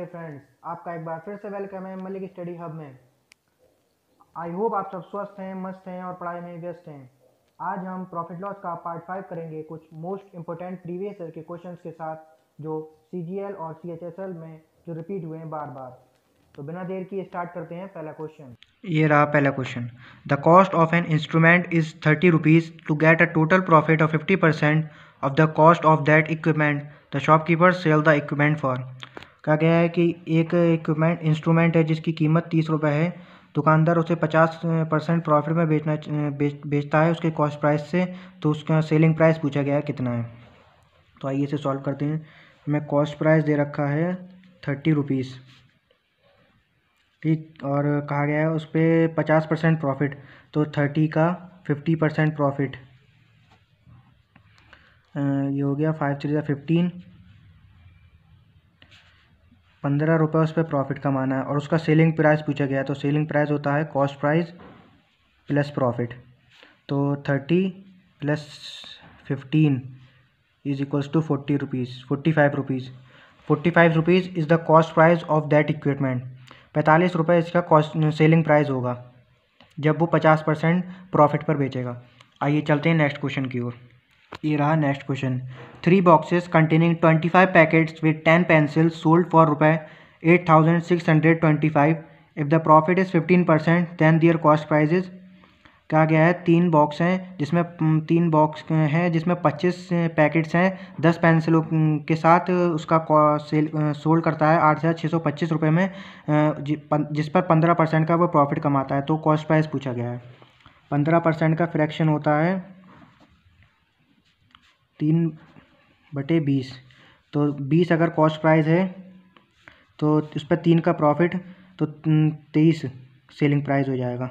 Dear friends आपका एक बार फिर से वेलकम है मलिक स्टडी हब में आई होप आप सब स्वस्थ हैं मस्त हैं और पढ़ाई में व्यस्त हैं आज हम प्रॉफिट लॉस का पार्ट फाइव करेंगे कुछ मोस्ट इंपॉर्टेंट प्रीवियस ईयर के क्वेश्चन के साथ जो सी और सी में जो रिपीट हुए हैं बार बार तो बिना देर की स्टार्ट करते हैं पहला क्वेश्चन ये रहा पहला question the cost of an instrument is thirty rupees to get a total profit of fifty percent of the cost of that equipment the shopkeeper sell the equipment for कहा गया है कि एक इक्विपमेंट इंस्ट्रूमेंट है जिसकी कीमत तीस रुपये है दुकानदार उसे पचास परसेंट प्रॉफिट में बेचना बेचता है उसके कॉस्ट प्राइस से तो उसका सेलिंग प्राइस पूछा गया है कितना है तो आइए इसे सॉल्व करते हैं मैं कॉस्ट प्राइस दे रखा है थर्टी रुपीज़ ठीक और कहा गया है उस पर पचास परसेंट प्रॉफिट तो थर्टी का फिफ्टी परसेंट प्रॉफिट ये हो गया फाइव थ्री फिफ्टीन पंद्रह रुपये उस पर प्रॉफिट कमाना है और उसका सेलिंग प्राइस पूछा गया है तो सेलिंग प्राइस होता है कॉस्ट प्राइस प्लस प्रॉफिट तो thirty plus fifteen is equals to forty rupees forty five rupees forty five rupees is the cost price of that equipment पैंतालीस रुपये इसका कॉस्ट सेलिंग प्राइस होगा जब वो पचास परसेंट प्रॉफिट पर बेचेगा आइए चलते हैं नेक्स्ट क्वेश्चन की ओर ये रहा next question three boxes containing twenty five packets with ten pencils sold for रुपए eight thousand six hundred twenty five if the profit is fifteen percent then their cost price कहा गया है तीन box हैं जिसमें तीन बॉक्स हैं जिसमें पच्चीस पैकेट्स हैं दस पेंसिलों के साथ उसका सेल सोल्ड करता है आठ हज़ार छः सौ पच्चीस रुपये में जिस पर पंद्रह परसेंट का वो प्रॉफिट कमाता है तो कॉस्ट प्राइस पूछा गया है पंद्रह परसेंट का फ्रैक्शन होता है तीन बटे बीस तो बीस अगर कॉस्ट प्राइस है तो उस पर तीन का प्रॉफिट तो तेईस सेलिंग प्राइस हो जाएगा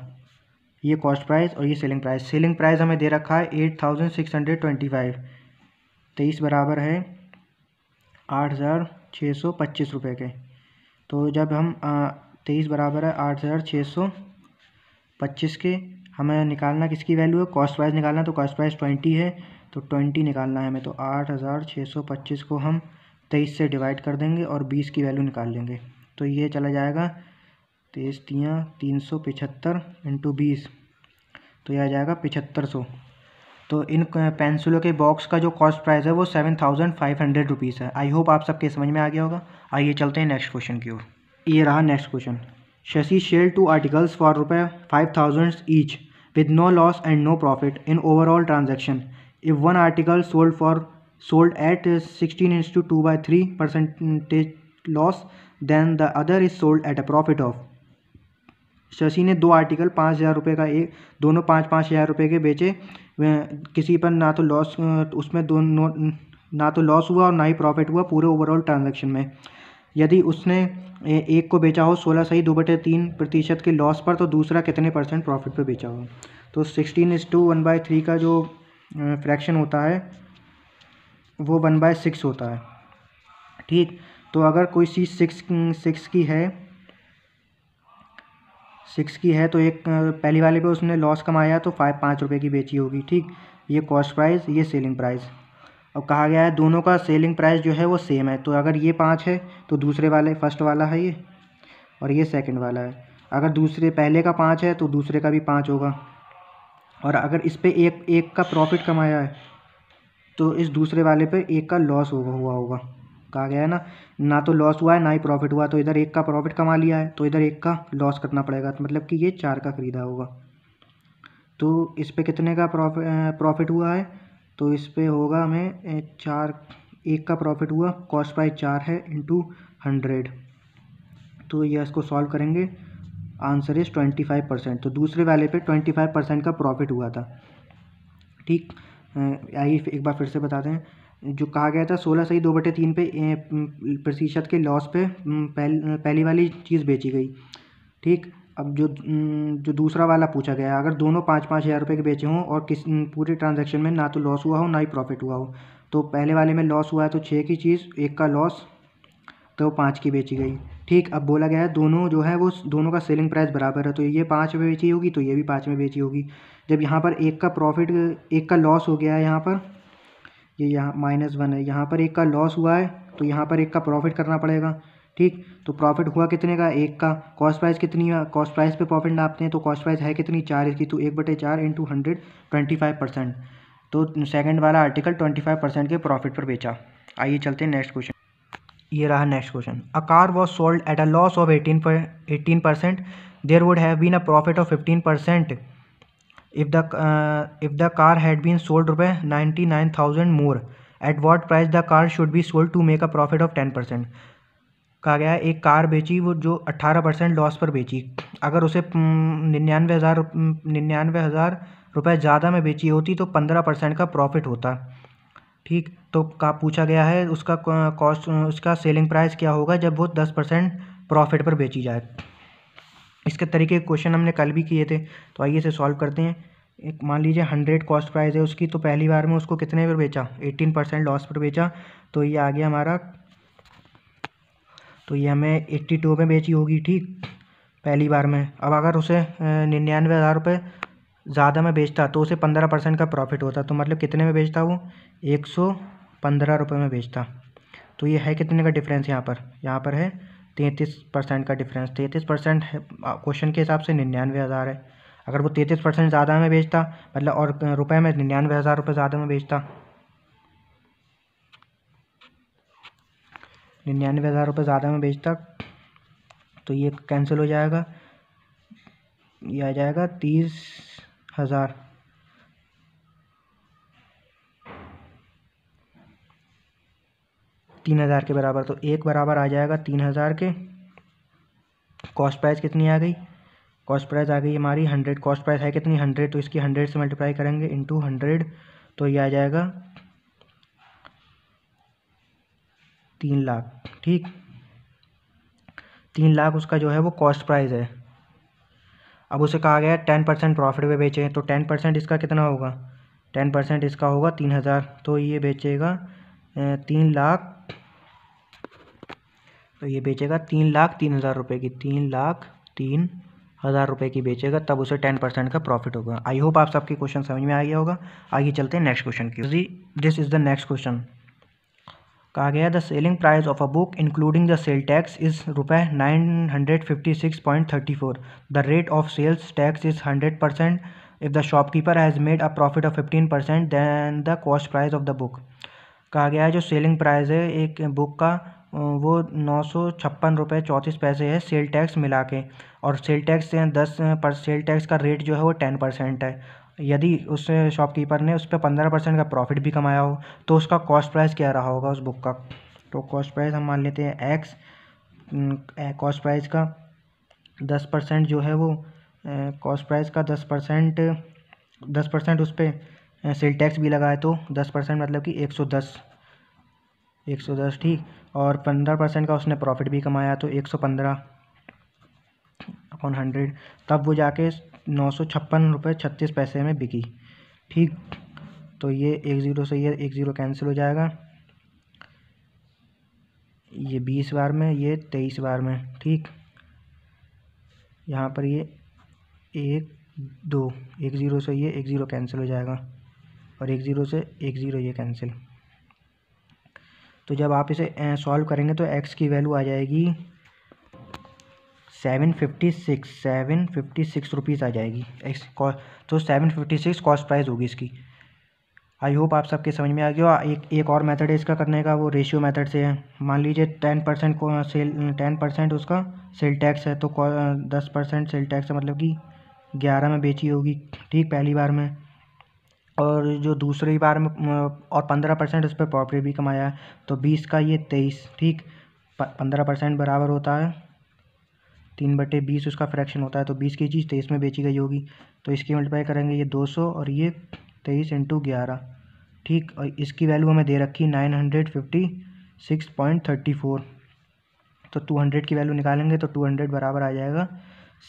ये कॉस्ट प्राइस और ये सेलिंग प्राइस सेलिंग प्राइस हमें दे रखा है eight thousand six hundred twenty five तेईस बराबर है आठ हज़ार छः सौ पच्चीस रुपये के तो जब हम तेईस बराबर है आठ हज़ार छः सौ पच्चीस के हमें निकालना किसकी वैल्यू है कॉस्ट प्राइस निकालना तो कॉस्ट प्राइस ट्वेंटी है तो ट्वेंटी निकालना है हमें तो आठ हज़ार छः सौ पच्चीस को हम तेईस से डिवाइड कर देंगे और बीस की वैल्यू निकाल लेंगे तो ये चला जाएगा तेईस तिया तीन सौ पिछहत्तर इंटू बीस तो यह आ जाएगा पिछहत्तर सौ तो इन पेंसिलों के बॉक्स का जो कॉस्ट प्राइस है वो seven thousand five hundred rupees है आई होप आप सबके समझ में आ गया होगा आइए चलते हैं नेक्स्ट क्वेश्चन की ओर ये रहा next question Shashi sell two articles for रुपये five thousands each with no loss and no profit in overall transaction if one article sold for sold at 16 is to 2 by 3 percentage loss then the other is sold at a profit of Shashi ने दो article पाँच हज़ार रुपये का एक दोनों पाँच पाँच हज़ार रुपये के बेचे किसी पर ना तो लॉस उसमें दोनों ना तो लॉस हुआ और ना ही प्रॉफिट हुआ पूरे ओवरऑल ट्रांजैक्शन में यदि उसने एक को बेचा हो सोलह सही दो बटे तीन प्रतिशत के लॉस पर तो दूसरा कितने परसेंट प्रॉफिट पर बेचा हो तो sixteen is to one by three का जो फ्रैक्शन होता है वो वन बाय सिक्स होता है ठीक तो अगर कोई चीज़ सिक्स सिक्स की है सिक्स की है तो एक पहली वाले पे उसने लॉस कमाया तो फाइव पाँच रुपये की बेची होगी ठीक ये कॉस्ट प्राइस ये सेलिंग प्राइस अब कहा गया है दोनों का सेलिंग प्राइस जो है वो सेम है तो अगर ये पाँच है तो दूसरे वाले फर्स्ट वाला है ये और ये सेकंड वाला है अगर दूसरे पहले का पाँच है तो दूसरे का भी पाँच होगा और अगर इस पर एक एक का प्रॉफिट कमाया है तो इस दूसरे वाले पे एक का लॉस होगा हुआ होगा कहा गया है ना ना तो लॉस हुआ है ना ही प्रॉफिट हुआ तो इधर एक का प्रॉफिट कमा लिया है तो इधर एक का लॉस करना पड़ेगा तो मतलब कि ये चार का ख़रीदा होगा तो इस पर कितने का प्रॉफिट प्रॉफिट हुआ है तो इस पर होगा हमें चार एक का प्रॉफिट हुआ कॉस्ट प्राइस चार है इंटू हंड्रेड तो यह इसको सॉल्व करेंगे answer is twenty five percent तो दूसरे वाले पे ट्वेंटी फाइव परसेंट का प्रॉफिट हुआ था ठीक आइए एक बार फिर से बताते हैं जो कहा गया था सोलह सही दो बटे तीन पे प्रतिशत के लॉस पे पहल, पहली वाली चीज़ बेची गई ठीक अब जो जो दूसरा वाला पूछा गया अगर दोनों पाँच पाँच हज़ार रुपये के बेचे हों और किस पूरे ट्रांजैक्शन में ना तो लॉस हुआ हो ना ही प्रॉफिट हुआ हो तो पहले वाले में लॉस हुआ है तो छः की चीज़ एक का लॉस तो पाँच की बेची गई ठीक अब बोला गया है दोनों जो है वो दोनों का सेलिंग प्राइस बराबर है तो ये पाँच में बेची होगी तो ये भी पाँच में बेची होगी जब यहाँ पर एक का प्रॉफिट एक का लॉस हो गया है यहाँ पर ये यह यहाँ माइनस वन है यहाँ पर एक का लॉस हुआ है तो यहाँ पर एक का प्रॉफिट करना पड़ेगा ठीक तो प्रॉफिट हुआ कितने का एक का कॉस्ट प्राइस कितनी है कॉस्ट प्राइस पे प्रॉफिट नापते हैं तो कॉस्ट प्राइस है कितनी चार इसकी तो एक बटे चार into hundred twenty five percent तो सेकेंड वाला आर्टिकल ट्वेंटी फाइव परसेंट के प्रॉफिट पर बेचा आइए चलते हैं नेक्स्ट क्वेश्चन ये रहा next question a car was sold at a loss of eighteen eighteen percent there would have been a profit of fifteen percent if the if the car had been sold रुपए ninety nine thousand more at what price the car should be sold to make a profit of ten percent कहा गया एक car बेची वो जो अट्ठारह percent loss पर बेची अगर उसे निन्यानवे हज़ार निन्यानवे हज़ार रुपये ज़्यादा में बेची होती तो पंद्रह परसेंट का प्रॉफिट होता ठीक तो का पूछा गया है उसका कॉस्ट उसका सेलिंग प्राइस क्या होगा जब वो दस परसेंट प्रॉफिट पर बेची जाए इसके तरीके क्वेश्चन हमने कल भी किए थे तो आइए इसे सॉल्व करते हैं एक मान लीजिए हंड्रेड कॉस्ट प्राइस है उसकी तो पहली बार में उसको कितने पर बेचा एटीन परसेंट लॉस पर बेचा तो ये आ गया हमारा तो ये हमें एट्टी टू में बेची होगी ठीक पहली बार में अब अगर उसे निन्यानवे हज़ार रुपये ज़्यादा में बेचता तो उसे पंद्रह परसेंट का प्रॉफिट होता तो मतलब कितने में बेचता वो एक सौ पंद्रह रुपये में बेचता तो ये है कितने का डिफरेंस यहाँ पर यहाँ पर है तैंतीस परसेंट का डिफरेंस तैंतीस परसेंट क्वेश्चन के हिसाब से निन्यानवे हज़ार है अगर वो तैंतीस परसेंट ज़्यादा में बेचता मतलब और रुपये में निन्यानवे हज़ार रुपये ज़्यादा में बेचता निन्यानवे हज़ार रुपये ज़्यादा में बेचता तो ये कैंसिल हो जाएगा ये आ जाएगा तीस हज़ार तीन हज़ार के बराबर तो एक बराबर आ जाएगा तीन हज़ार के कॉस्ट प्राइस कितनी आ गई कॉस्ट प्राइस आ गई हमारी हंड्रेड कॉस्ट प्राइस है कितनी हंड्रेड तो इसकी हंड्रेड से मल्टीप्लाई करेंगे इंटू हंड्रेड तो ये आ जाएगा तीन लाख ठीक तीन लाख उसका जो है वो कॉस्ट प्राइस है अब उसे कहा गया है टेन परसेंट प्रॉफिट पे बेचें तो टेन परसेंट इसका कितना होगा टेन परसेंट इसका होगा तीन हज़ार तो ये बेचेगा तीन लाख तो ये बेचेगा तीन लाख तीन हज़ार रुपये की तीन लाख तीन हज़ार रुपये की बेचेगा तब उसे टेन परसेंट का प्रॉफिट होगा आई होप आप सबके क्वेश्चन समझ में आ गया होगा आगे चलते हैं नेक्स्ट क्वेश्चन की this is the next question कहा गया the selling price of a book including the sale tax is रुपए nine hundred fifty six point thirty four the rate of sales tax is hundred percent if the shopkeeper has made a profit of fifteen percent then the cost price of the book कहा गया है जो selling price है एक book का वो नौ सौ छप्पन रुपये चौंतीस पैसे है सेल टैक्स मिला के और सेल टैक्स दस पर सेल टैक्स का रेट जो है वो टेन परसेंट है यदि उस शॉपकीपर ने उस पर पंद्रह परसेंट का प्रॉफिट भी कमाया हो तो उसका कॉस्ट प्राइस क्या रहा होगा उस बुक का तो कॉस्ट प्राइस हम मान लेते हैं एक्स कॉस्ट प्राइस का दस परसेंट जो है वो कॉस्ट प्राइस का दस परसेंट दस परसेंट उस पर सेल टैक्स भी लगाए तो दस परसेंट मतलब कि एक सौ दस एक सौ दस ठीक और पंद्रह परसेंट का उसने प्रॉफिट भी कमाया तो एक सौ पंद्रह अपॉन हंड्रेड तब वो जाके नौ सौ छप्पन रुपये छत्तीस पैसे में बिकी ठीक तो ये एक ज़ीरो से ये एक ज़ीरो कैंसिल हो जाएगा ये बीस बार में ये तेईस बार में ठीक यहाँ पर ये एक दो एक ज़ीरो से ये एक ज़ीरो कैंसिल हो जाएगा और एक ज़ीरो से एक ज़ीरो ये कैंसिल तो जब आप इसे सॉल्व करेंगे तो एक्स की वैल्यू आ जाएगी seven fifty six seven fifty six rupees आ जाएगी एक्स तो seven fifty six cost price होगी इसकी आई होप आप सबके समझ में आ गया एक एक और मेथड है इसका करने का वो रेशियो मेथड से है मान लीजिए टेन परसेंट को सेल टेन परसेंट उसका सेल टैक्स है तो दस परसेंट सेल टैक्स मतलब कि ग्यारह में बेची होगी ठीक पहली बार में और जो दूसरी बार में और पंद्रह परसेंट उस पर प्रॉफिट भी कमाया है तो बीस का ये तेईस ठीक पंद्रह परसेंट बराबर होता है तीन बटे बीस उसका फ्रैक्शन होता है तो बीस की चीज़ तेईस में बेची गई होगी तो इसकी मल्टीप्लाई करेंगे ये दो सौ और ये तेईस इंटू ग्यारह ठीक और इसकी वैल्यू हमें दे रखी nine hundred fifty six point thirty four तो टू हंड्रेड की वैल्यू निकालेंगे तो टू हंड्रेड बराबर आ जाएगा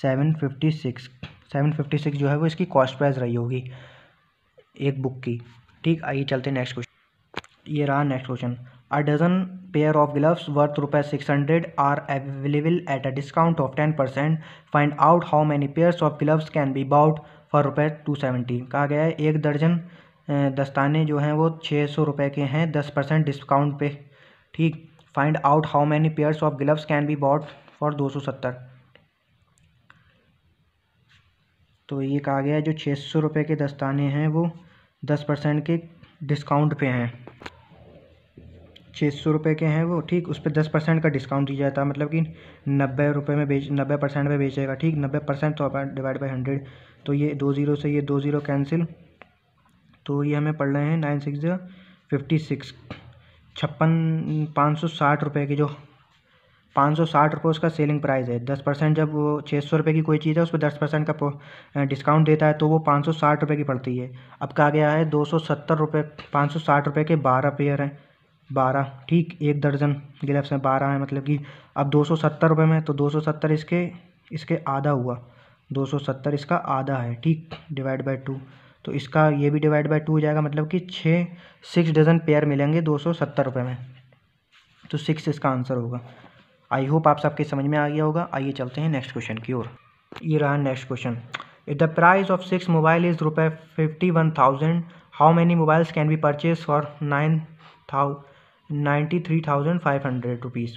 seven fifty six seven fifty six जो है वो इसकी कॉस्ट प्राइस रही होगी एक बुक की ठीक आइए चलते नेक्स्ट क्वेश्चन ये रहा next question A dozen pair of gloves worth rupees 600 are available at a discount of 10%. Find out how many pairs of gloves can be bought for rupees 270. कहा गया है एक दर्जन दस्ताने जो हैं वो छः सौ रुपये के हैं दस परसेंट डिस्काउंट पे ठीक find out how many pairs of gloves can be bought for दो सौ सत्तर तो ये कहा गया है जो छः सौ रुपये के दस्ताने हैं वो दस परसेंट के डिस्काउंट पे हैं छः सौ रुपये के हैं वो ठीक उस पर दस परसेंट का डिस्काउंट दिया जाता है मतलब कि नब्बे रुपये में बेच नब्बे परसेंट में बेचेगा ठीक नब्बे परसेंट तो अपना डिवाइड बाई हंड्रेड तो ये दो ज़ीरो से ये दो ज़ीरो कैंसिल तो ये हमें पढ़ रहे हैं nine six zero fifty six छप्पन पाँच सौ साठ रुपये की जो पाँच सौ साठ रुपये उसका सेलिंग प्राइस है दस परसेंट जब वो छः सौ रुपये की कोई चीज़ है उस पर दस परसेंट का डिस्काउंट देता है तो वो पाँच सौ साठ रुपये की पड़ती है अब कहा गया है दो सौ सत्तर रुपये पाँच सौ साठ रुपये के बारह पेयर हैं बारह ठीक एक दर्जन ग्लव्स में बारह है मतलब कि अब दो सौ सत्तर रुपये में तो दो सौ सत्तर इसके इसके आधा हुआ दो सौ सत्तर इसका आधा है ठीक डिवाइड बाय टू तो इसका ये भी डिवाइड बाय टू हो जाएगा मतलब कि छः सिक्स डजन पेयर मिलेंगे दो सौ सत्तर रुपये में तो सिक्स इसका आंसर होगा आई होप आप सबके समझ में आ गया होगा आइए चलते हैं नेक्स्ट क्वेश्चन की ओर ये रहा next question if the price of six mobile is रुपये fifty one thousand how many mobiles can be purchase for nine thou ninety three thousand five hundred rupees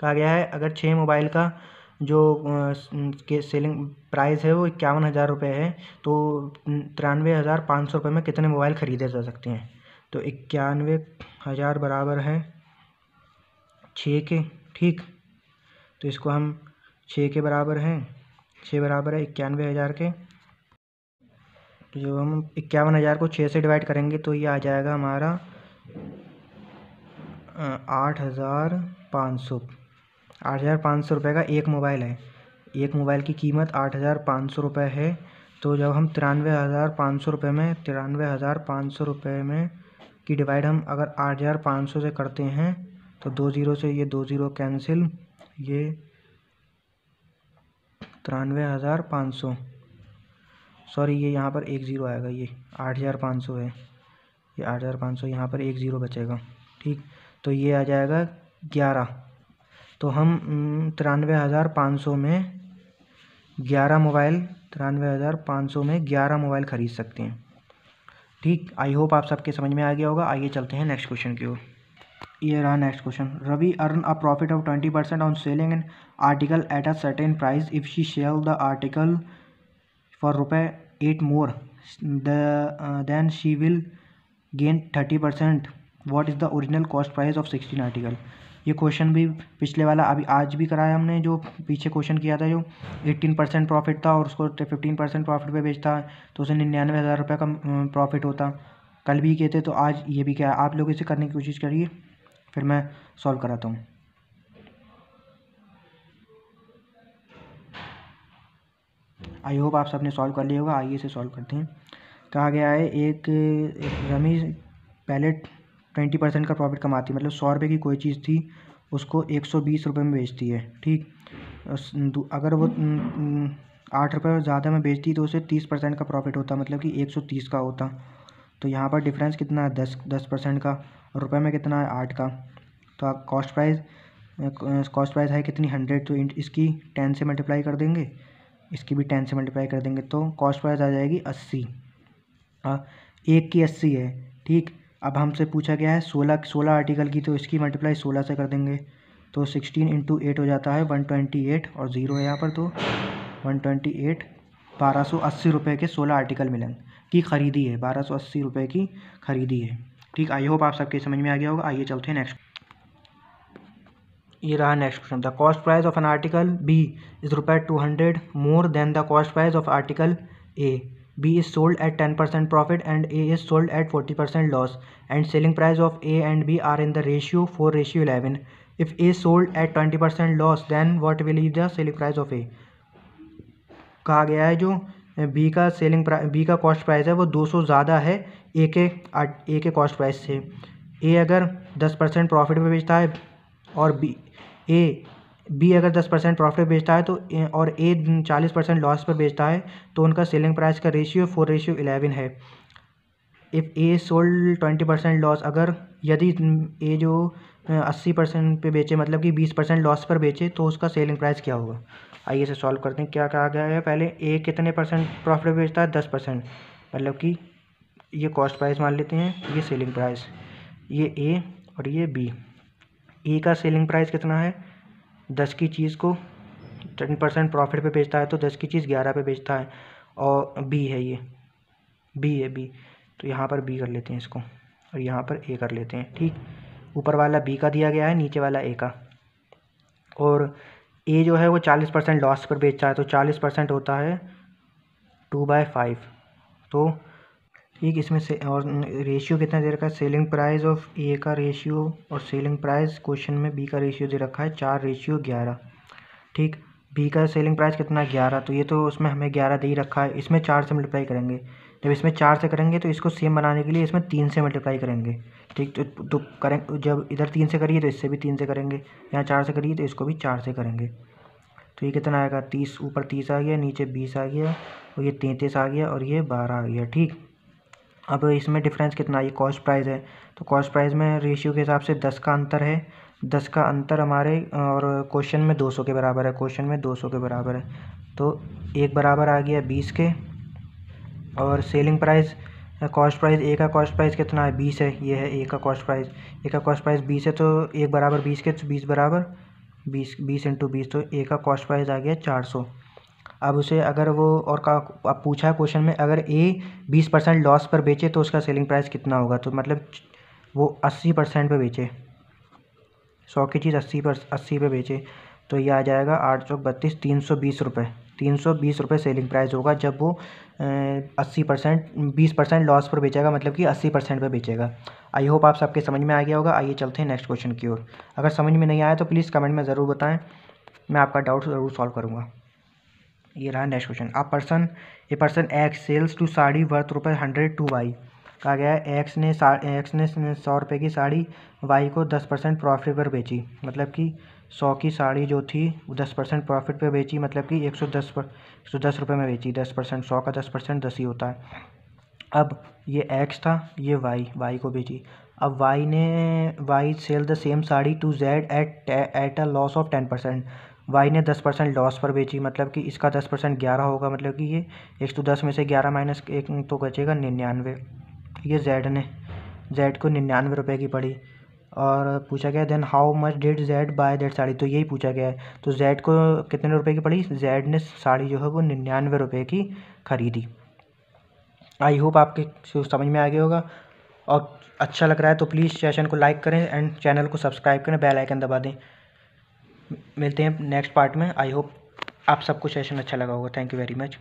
कहा गया है अगर छः मोबाइल का जो के सेलिंग प्राइस है वो इक्यावन हज़ार रुपये है तो तिरानवे हज़ार पाँच सौ रुपये में कितने मोबाइल ख़रीदे जा सकते हैं तो इक्यानवे हज़ार बराबर है छः के ठीक तो इसको हम छः के बराबर हैं छः बराबर है इक्यानवे हज़ार के तो जब हम इक्यावन हज़ार को छः से डिवाइड करेंगे तो ये आ जाएगा हमारा आठ हज़ार पाँच सौ आठ हज़ार पाँच सौ रुपये का एक मोबाइल है एक मोबाइल की कीमत आठ हज़ार पाँच सौ रुपये है तो जब हम तिरानवे हज़ार पाँच सौ रुपये में तिरानवे हज़ार पाँच सौ रुपये में की डिवाइड हम अगर आठ हज़ार पाँच सौ से करते हैं तो दो ज़ीरो से ये दो ज़ीरो कैंसिल ये तिरानवे हज़ार पाँच सौ सॉरी ये यहाँ पर एक ज़ीरो आएगा ये आठ हज़ार पाँच सौ है ये आठ हज़ार पाँच सौ यहाँ पर एक ज़ीरो बचेगा ठीक तो ये आ जाएगा ग्यारह तो हम तिरानवे हज़ार पाँच सौ में ग्यारह मोबाइल तिरानवे हज़ार पाँच सौ में ग्यारह मोबाइल ख़रीद सकते हैं ठीक आई होप आप सबके समझ में आ गया होगा आइए चलते हैं नेक्स्ट क्वेश्चन की ओर ये रहा next question Ravi earn a profit of twenty percent on selling an article at a certain price if she sell the article for रुपए eight more than she will gain thirty percent what is the original cost price of sixteen article ये क्वेश्चन भी पिछले वाला अभी आज भी कराया हमने जो पीछे क्वेश्चन किया था जो एट्टीन परसेंट प्रॉफिट था और उसको फिफ्टीन परसेंट प्रॉफिट पे बेचता तो उसे निन्यानवे हज़ार रुपये का प्रॉफिट होता कल भी किए थे तो आज ये भी क्या आप लोग इसे करने की कोशिश करिए फिर मैं सॉल्व कराता हूँ आई होप आप सबने सॉल्व कर लिया होगा आइए इसे सॉल्व करते हैं कहा गया है एक रमी पैलेट ट्वेंटी परसेंट का प्रॉफिट कमाती है मतलब सौ रुपये की कोई चीज़ थी उसको एक सौ बीस रुपये में बेचती है ठीक अगर वो आठ रुपये ज़्यादा में बेचती तो उसे तीस परसेंट का प्रॉफिट होता मतलब कि एक सौ तीस का होता तो यहाँ पर डिफरेंस कितना है दस दस परसेंट का रुपये में कितना है आठ का तो आप कॉस्ट प्राइस कॉस्ट प्राइस है कितनी हंड्रेड तो इसकी टेन से मल्टीप्लाई कर देंगे इसकी भी टेन से मल्टीप्लाई कर देंगे तो कॉस्ट प्राइस आ जाएगी अस्सी एक की अस्सी है ठीक अब हमसे पूछा गया है सोलह सोलह आर्टिकल की तो इसकी मल्टीप्लाई सोलह से कर देंगे तो सिक्सटीन इंटू एट हो जाता है वन ट्वेंटी एट और ज़ीरो है यहाँ पर तो वन ट्वेंटी एट बारह सौ अस्सी रुपये के सोलह आर्टिकल मिलन की ख़रीदी है बारह सौ अस्सी रुपये की ख़रीदी है ठीक आई होप आप सबके समझ में आ गया होगा आइए चलते हैं नेक्स्ट ये रहा next question the cost price of an article B is रुपये two hundred more than the cost price of article A B is sold at 10% profit and A is sold at 40% loss and selling price of A and B are in the ratio 4 ratio 11. If A sold at 20% loss then what will be the selling price of A? कहा गया है जो B का selling B का cost price है वो 200 ज़्यादा है ए के ए के कॉस्ट प्राइस से ए अगर 10 परसेंट प्रॉफिट में बेचता है और बी ए बी अगर दस परसेंट प्रॉफिट बेचता है तो और ए चालीस परसेंट लॉस पर बेचता है तो उनका सेलिंग प्राइस का रेशियो फोर रेशियो इलेवन है if A sold twenty percent loss अगर यदि ए जो अस्सी परसेंट पर बेचे मतलब कि बीस परसेंट लॉस पर बेचे तो उसका सेलिंग प्राइस क्या होगा आइए इसे सॉल्व करते हैं क्या कहा गया है पहले ए कितने परसेंट प्रॉफिट बेचता है दस परसेंट मतलब कि ये कॉस्ट प्राइस मान लेते हैं ये सेलिंग प्राइस ये ए और ये बी ए का सेलिंग प्राइस कितना है दस की चीज़ को टेन परसेंट प्रॉफिट पे बेचता है तो दस की चीज़ ग्यारह पे बेचता है और बी है ये बी है बी तो यहाँ पर बी कर लेते हैं इसको और यहाँ पर ए कर लेते हैं ठीक ऊपर वाला बी का दिया गया है नीचे वाला ए का और ए जो है वो चालीस परसेंट लॉस पर बेचता है तो चालीस परसेंट होता है टू बाय फाइव तो ठीक इसमें से और रेशियो कितना दे रखा है सेलिंग प्राइस ऑफ ए का रेशियो और सेलिंग प्राइस क्वेश्चन में बी का रेशियो दे रखा है चार रेशियो ग्यारह ठीक बी का सेलिंग प्राइस कितना ग्यारह तो ये तो उसमें हमें ग्यारह दे ही रखा है इसमें चार से मल्टीप्लाई करेंगे जब इसमें चार से करेंगे तो इसको सेम बनाने के लिए इसमें तीन से मल्टीप्लाई करेंगे ठीक तो, तो, तो करें जब इधर तीन से करिए तो इससे भी तीन से करेंगे यहाँ चार से करिए तो इसको भी चार से करेंगे तो ये कितना आएगा तीस ऊपर तीस आ गया नीचे बीस आ गया और ये तैंतीस आ गया और ये बारह आ गया ठीक अब इसमें डिफ़रेंस कितना है ये कॉस्ट प्राइस है तो कॉस्ट प्राइस में रेशियो के हिसाब से दस का अंतर है दस का अंतर हमारे और क्वेश्चन में दो सौ के बराबर है क्वेश्चन में दो सौ के बराबर है तो एक बराबर आ गया बीस के और selling price cost price A का कॉस्ट प्राइस कितना है बीस है ये है ए का कॉस्ट प्राइस ए का कॉस्ट प्राइस बीस है तो एक बराबर बीस के तो बीस बराबर बीस बीस इंटू बीस तो ए का कॉस्ट प्राइस आ गया चार सौ अब उसे अगर वो और का अब पूछा है क्वेश्चन में अगर ए बीस परसेंट लॉस पर बेचे तो उसका सेलिंग प्राइस कितना होगा तो मतलब वो अस्सी परसेंट पर बेचे सौ की चीज़ अस्सी पर अस्सी पर बेचे तो ये आ जाएगा आठ सौ बत्तीस तीन सौ बीस रुपये तीन सौ बीस रुपये सेलिंग प्राइस होगा जब वो अस्सी परसेंट बीस परसेंट लॉस पर बेचेगा मतलब कि अस्सी परसेंट पर बेचेगा आई होप आप सबके समझ में आ गया होगा आइए चलते हैं नेक्स्ट क्वेश्चन की ओर अगर समझ में नहीं आया तो प्लीज़ कमेंट में ज़रूर बताएं मैं आपका डाउट ज़रूर सॉल्व करूँगा ये रहा next question a person a person X sells two sari worth रुपये हंड्रेड टू वाई कहा गया है एक्स ने एक्स ने सौ रुपये की साड़ी वाई को दस परसेंट प्रॉफिट पर बेची मतलब कि सौ की साड़ी जो थी वो दस परसेंट प्रॉफिट पर बेची मतलब कि एक सौ दस पर एक सौ दस रुपये में बेची दस परसेंट सौ का दस परसेंट दस ही होता है अब ये एक्स था ये वाई वाई को बेची अब वाई ने Y sell the same sari to Z at at a loss of ten percent Y ने दस परसेंट लॉस पर बेची मतलब कि इसका दस परसेंट ग्यारह होगा मतलब कि ये एक सौ दस में से ग्यारह माइनस एक तो बचेगा निन्यानवे ये जेड ने जेड को निन्यानवे रुपये की पड़ी और पूछा गया then how much did Z buy that sari तो यही पूछा गया है तो जेड को कितने रुपए की पड़ी जेड ने साड़ी जो है वो निन्यानवे रुपए की खरीदी आई होप आपके समझ में आ गया होगा और अच्छा लग रहा है तो प्लीज़ सेशन को लाइक करें एंड चैनल को सब्सक्राइब करें बेल आइकन दबा दें मिलते हैं नेक्स्ट पार्ट में आई होप आप सबको सेशन अच्छा लगा होगा थैंक यू वेरी मच